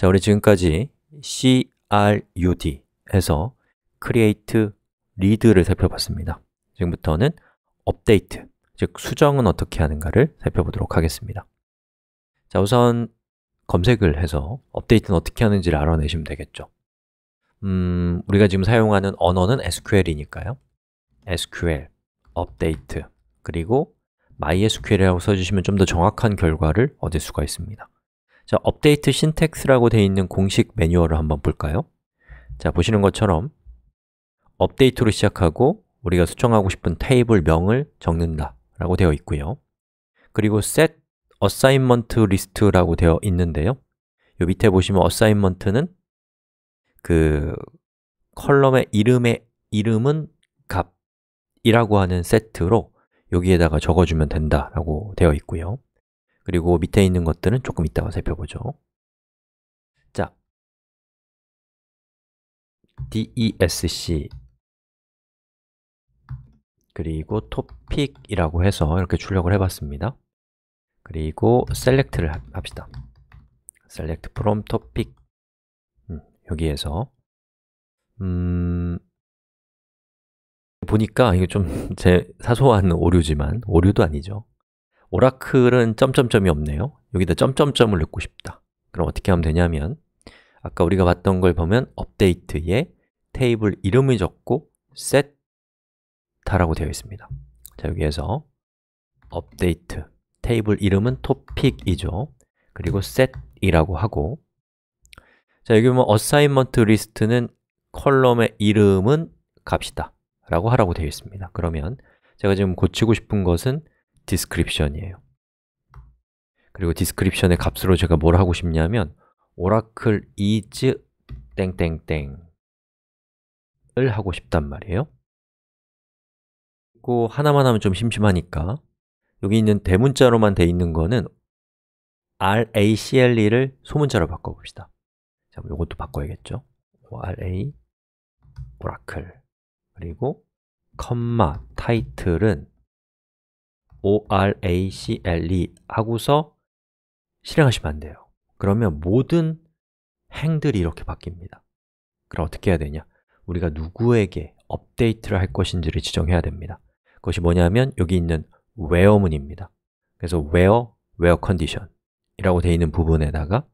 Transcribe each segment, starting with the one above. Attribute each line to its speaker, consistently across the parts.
Speaker 1: 자, 우리 지금까지 crud 해서 create, read를 살펴봤습니다 지금부터는 update, 즉 수정은 어떻게 하는가를 살펴보도록 하겠습니다 자, 우선 검색을 해서 u p d a t e 는 어떻게 하는지를 알아내시면 되겠죠 음, 우리가 지금 사용하는 언어는 SQL이니까요 SQL, update, 그리고 MySQL이라고 써주시면 좀 더 정확한 결과를 얻을 수가 있습니다 자, 업데이트 신텍스라고 되어 있는 공식 매뉴얼을 한번 볼까요? 자, 보시는 것처럼 업데이트로 시작하고 우리가 수정하고 싶은 테이블 명을 적는다 라고 되어 있고요 그리고 set assignment list라고 되어 있는데요 요 밑에 보시면 assignment는 그 컬럼의 이름의 이름은 값이라고 하는 세트로 여기에다가 적어주면 된다라고 되어 있고요 그리고 밑에 있는 것들은 조금 이따가 살펴보죠 자, DESC 그리고 topic이라고 해서 이렇게 출력을 해봤습니다 그리고 select를 합시다 select from topic 음, 여기에서 음, 보니까 이게 좀 제 사소한 오류지만 오류도 아니죠 오라클은 점점점이 없네요 여기다 점점점을 넣고 싶다 그럼 어떻게 하면 되냐면 아까 우리가 봤던 걸 보면 업데이트에 테이블 이름을 적고 set라고 되어 있습니다 자, 여기에서 업데이트 테이블 이름은 topic이죠 그리고 set이라고 하고 자, 여기 보면 assignment list는 컬럼의 이름은 값이다 라고 하라고 되어 있습니다 그러면 제가 지금 고치고 싶은 것은 디스크립션이에요. 그리고 디스크립션의 값으로 제가 뭘 하고 싶냐면 oracle is 땡땡땡을 하고 싶단 말이에요. 그리고 하나만 하면 좀 심심하니까 여기 있는 대문자로만 돼 있는 거는 RACLE를 소문자로 바꿔봅시다. 자, 이것도 바꿔야겠죠. RA, 오라클 그리고 컴마, 타이틀은 oracle 하고서 실행하시면 안 돼요 그러면 모든 행들이 이렇게 바뀝니다 그럼 어떻게 해야 되냐? 우리가 누구에게 업데이트를 할 것인지를 지정해야 됩니다 그것이 뭐냐면 여기 있는 where문입니다 그래서 where, where condition 이라고 되어 있는 부분에다가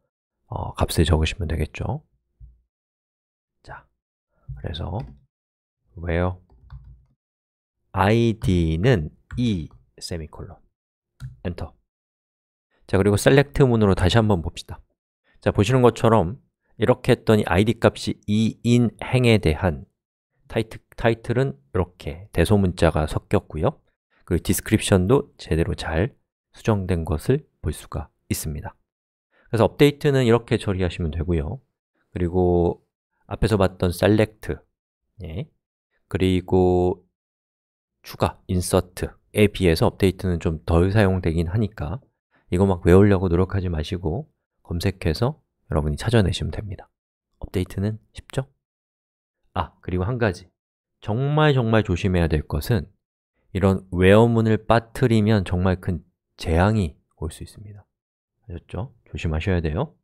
Speaker 1: 어, 값을 적으시면 되겠죠 자, 그래서 where id는 e 세미콜론 엔터 자 그리고 셀렉트 문으로 다시 한번 봅시다 자 보시는 것처럼 이렇게 했더니 id 값이 2인 행에 대한 타이틀, 타이틀은 이렇게 대소문자가 섞였고요 그리고 디스크립션도 제대로 잘 수정된 것을 볼 수가 있습니다 그래서 업데이트는 이렇게 처리하시면 되고요 그리고 앞에서 봤던 셀렉트 예. 그리고 추가, 인서트 에 비해서 업데이트는 좀 덜 사용되긴 하니까 이거 막 외우려고 노력하지 마시고 검색해서 여러분이 찾아내시면 됩니다 업데이트는 쉽죠? 아, 그리고 한 가지 정말 정말 조심해야 될 것은 이런 외어문을 빠뜨리면 정말 큰 재앙이 올 수 있습니다 아셨죠? 조심하셔야 돼요